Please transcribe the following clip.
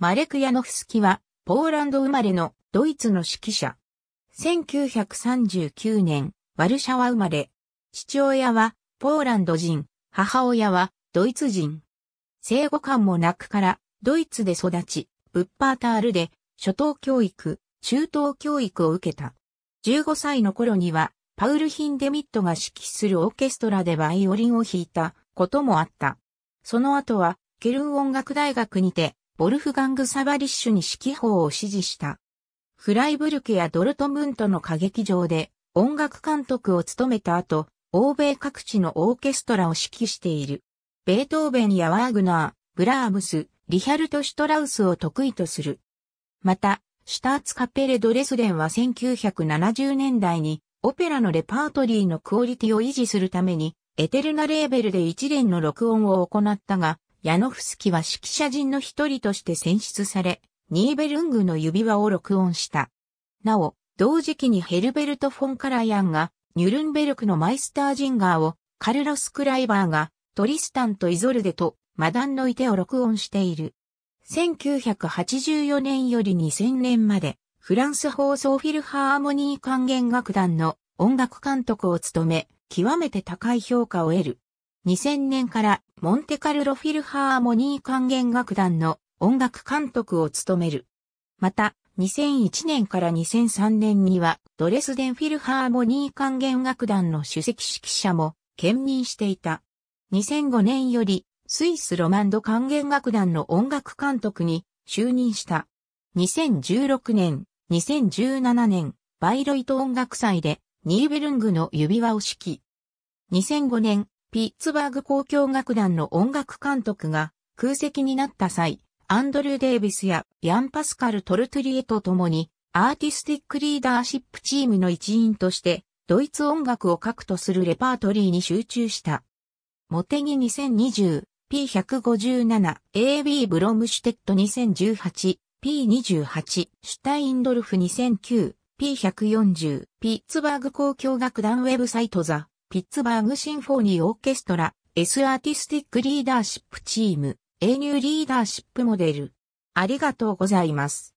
マレク・ヤノフスキは、ポーランド生まれのドイツの指揮者。1939年、ワルシャワ生まれ。父親はポーランド人、母親はドイツ人。生後感もなくから、ドイツで育ち、ブッパータールで初等教育、中等教育を受けた。15歳の頃には、パウル・ヒンデミットが指揮するオーケストラでバイオリンを弾いたこともあった。その後は、ケルン音楽大学にて、ボルフガング・サバリッシュに指揮法を指示した。フライブルクやドルトムントの歌劇場で音楽監督を務めた後、欧米各地のオーケストラを指揮している。ベートーベンやワーグナー、ブラームス、リヒャルト・シュトラウスを得意とする。また、シュターツカペレ・ドレスデンは1970年代にオペラのレパートリーのクオリティを維持するためにエテルナレーベルで一連の録音を行ったが、ヤノフスキは指揮者陣の一人として選出され、ニーベルングの指輪を録音した。なお、同時期にヘルベルト・フォン・カラヤンが、ニュルンベルクのマイスター・ジンガーを、カルロス・クライバーが、トリスタンとイゾルデと、マダンのいてを録音している。1984年より2000年まで、フランス放送フィルハーモニー管弦楽団の音楽監督を務め、極めて高い評価を得る。2000年からモンテカルロフィルハーモニー管弦楽団の音楽監督を務める。また、2001年から2003年にはドレスデンフィルハーモニー管弦楽団の首席指揮者も兼任していた。2005年よりスイスロマンド管弦楽団の音楽監督に就任した。2016年、2017年、バイロイト音楽祭でニーベルングの指輪を指揮。2005年、ピッツバーグ交響楽団の音楽監督が空席になった際、アンドルー・デイビスやヤン・パスカル・トルトゥリエと共にアーティスティックリーダーシップチームの一員としてドイツ音楽を核とするレパートリーに集中した。モテギ 2020P157 AB ブロムシュテット 2018P28 シュタインドルフ 2009P140 ピッツバーグ交響楽団ウェブサイトザピッツバーグシンフォニーオーケストラ、S アーティスティックリーダーシップチーム、A ニューリーダーシップモデル。ありがとうございます。